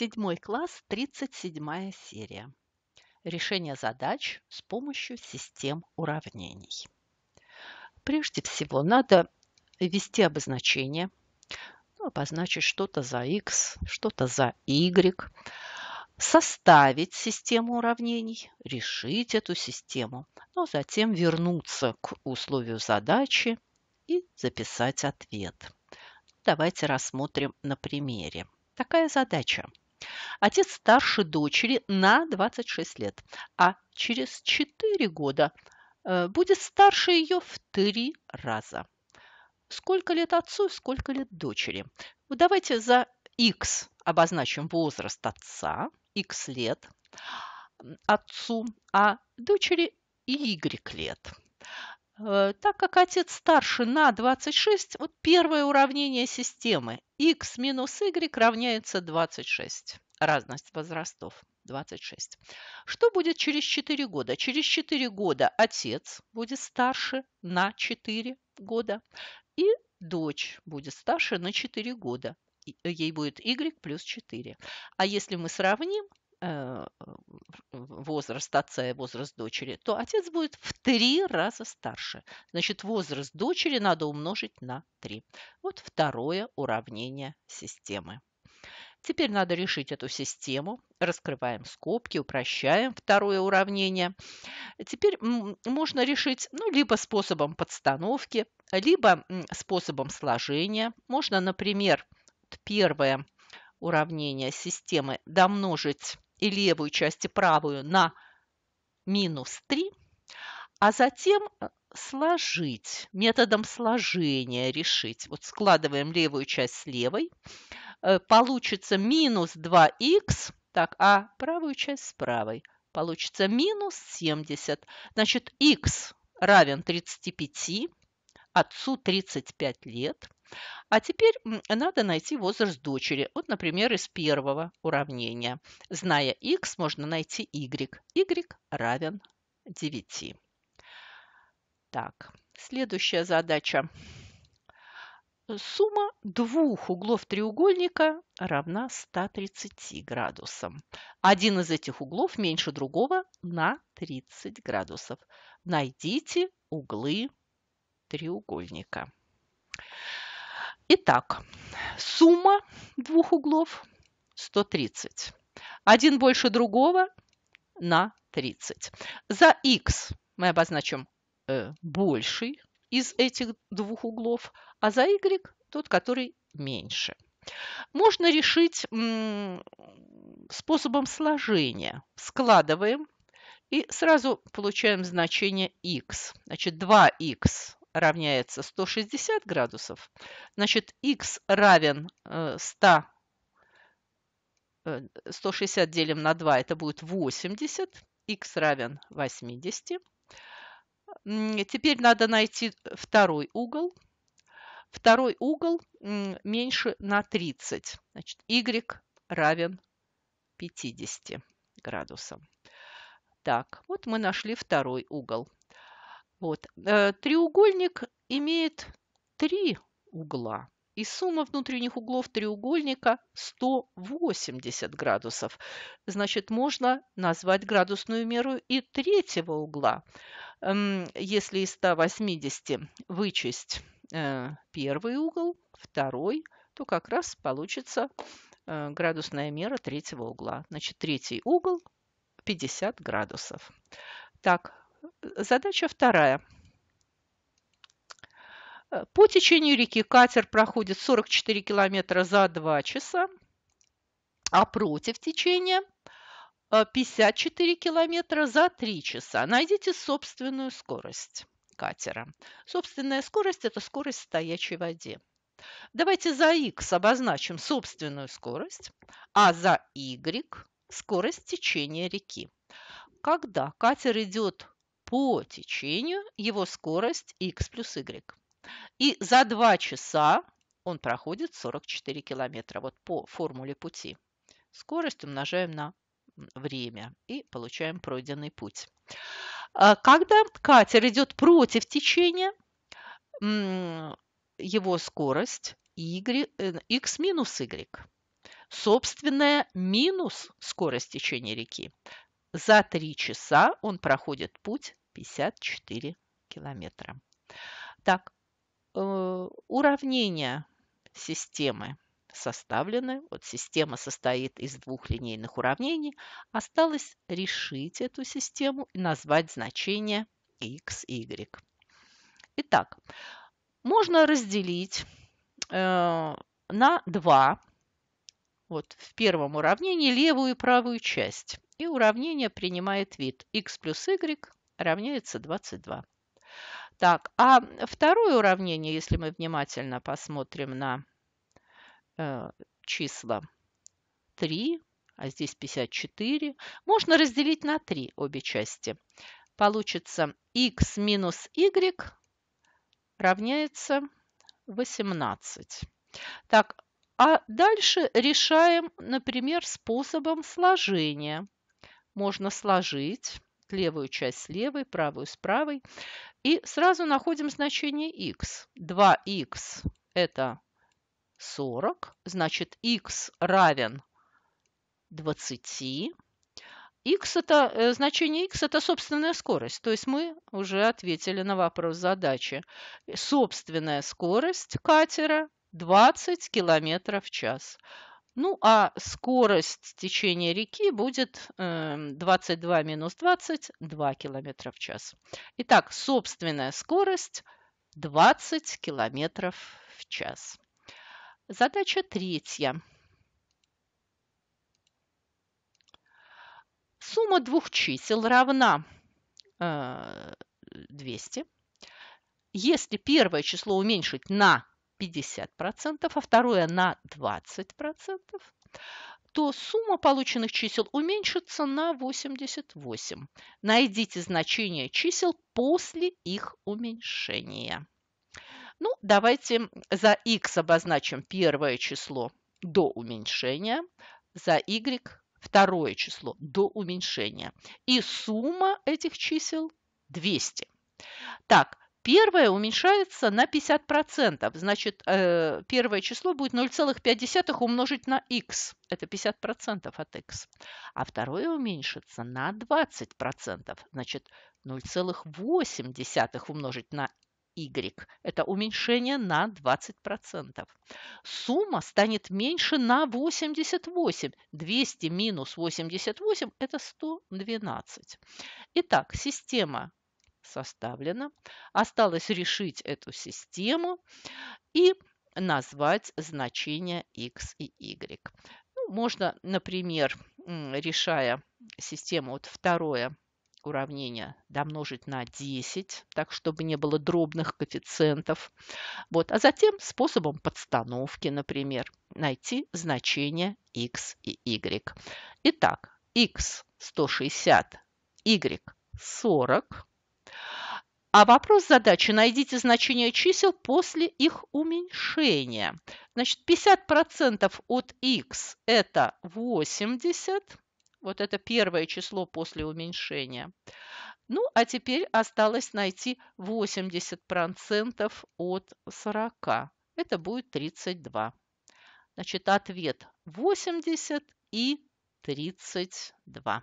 Седьмой класс, 37 серия. Решение задач с помощью систем уравнений. Прежде всего надо ввести обозначение, ну, обозначить что-то за x, что-то за y, составить систему уравнений, решить эту систему, но затем вернуться к условию задачи и записать ответ. Давайте рассмотрим на примере. Такая задача. Отец старше дочери на 26 лет, а через 4 года э, будет старше ее в 3 раза. Сколько лет отцу и сколько лет дочери? Ну, давайте за x обозначим возраст отца, x лет отцу, а дочери y лет. Э, так как отец старше на 26, вот первое уравнение системы x минус y равняется 26. Разность возрастов 26. Что будет через 4 года? Через 4 года отец будет старше на 4 года и дочь будет старше на 4 года. Э, ей будет y плюс 4. А если мы сравним, Э, возраст отца и возраст дочери, то отец будет в три раза старше. Значит, возраст дочери надо умножить на 3. Вот второе уравнение системы. Теперь надо решить эту систему. Раскрываем скобки, упрощаем второе уравнение. Теперь можно решить ну, либо способом подстановки, либо способом сложения. Можно, например, первое уравнение системы домножить и левую часть, и правую на минус 3, а затем э, сложить, методом сложения решить. Вот складываем левую часть с левой, э, получится минус 2х, так, а правую часть с правой. Получится минус 70. Значит, х равен 35, отцу 35 лет. А теперь надо найти возраст дочери. Вот, например, из первого уравнения. Зная x, можно найти y. y равен 9. Так, следующая задача. Сумма двух углов треугольника равна 130 градусам. Один из этих углов меньше другого на 30 градусов. Найдите углы треугольника. Итак, сумма двух углов 130. Один больше другого на 30. За x мы обозначим э, больший из этих двух углов, а за y тот, который меньше. Можно решить способом сложения. Складываем и сразу получаем значение x. Значит, 2x равняется 160 градусов, значит, x равен 100, э, 160 э, делим на 2, это будет 80, x равен 80. Теперь надо найти второй угол. Второй угол меньше на 30, значит, y равен 50 градусам. Так, вот мы нашли второй угол. Вот. Э, треугольник имеет три угла. И сумма внутренних углов треугольника 180 градусов. Значит, можно назвать градусную меру и третьего угла. Эм, если из 180 вычесть э, первый угол, второй, то как раз получится э, градусная мера третьего угла. Значит, третий угол 50 градусов. Так, Задача вторая. Э, по течению реки катер проходит 44 километра за 2 часа, а против течения 54 э, километра за 3 часа. Найдите собственную скорость катера. Собственная скорость – это скорость в стоячей воде. Давайте за x обозначим собственную скорость, а за y – скорость течения реки. Когда катер идет по течению его скорость x плюс y. И за 2 часа он проходит 44 километра. Вот по формуле пути. Скорость умножаем на время и получаем пройденный путь. А когда катер идет против течения, его скорость y, x э, минус y. Собственная минус скорость течения реки. За 3 часа он проходит путь 54 километра. Так, э, уравнения системы составлены. Вот система состоит из двух линейных уравнений. Осталось решить эту систему и назвать значение x, y. Итак, можно разделить э, на два. Вот в первом уравнении левую и правую часть. И уравнение принимает вид x плюс y равняется 22. Так, а второе уравнение, если мы внимательно посмотрим на э, числа 3, а здесь 54, можно разделить на 3 обе части. Получится x минус y равняется 18. Так, а дальше решаем, например, способом сложения. Можно сложить левую часть с левой, правую с правой. И сразу находим значение x. 2x – это 40, значит, x равен 20. X это, э, значение x – это собственная скорость. То есть мы уже ответили на вопрос задачи. Собственная скорость катера 20 км в час. Ну, а скорость течения реки будет 22 эм, минус 20, 2 км в час. Итак, собственная скорость 20 км в час. Задача третья. Сумма двух чисел равна 200. Э, Если первое число уменьшить на 50%, а второе на 20%, то сумма полученных чисел уменьшится на 88. Найдите значение чисел после их уменьшения. Ну, давайте за x обозначим первое число до уменьшения, за y второе число до уменьшения. И сумма этих чисел 200. Так, Первое уменьшается на 50%, значит, э, первое число будет 0,5 умножить на x, это 50% от x. А второе уменьшится на 20%, значит, 0,8 умножить на y, это уменьшение на 20%. Сумма станет меньше на 88, 200 минус 88 – это 112. Итак, система составлена. Осталось решить эту систему и назвать значения x и y. Ну, можно, например, решая систему вот второе уравнение домножить на 10, так, чтобы не было дробных коэффициентов. Вот. А затем способом подстановки, например, найти значения x и y. Итак, x 160, y 40. А вопрос задачи – найдите значение чисел после их уменьшения. Значит, 50% от x – это 80. Вот это первое число после уменьшения. Ну, а теперь осталось найти 80% от 40. Это будет 32. Значит, ответ 80 и 32.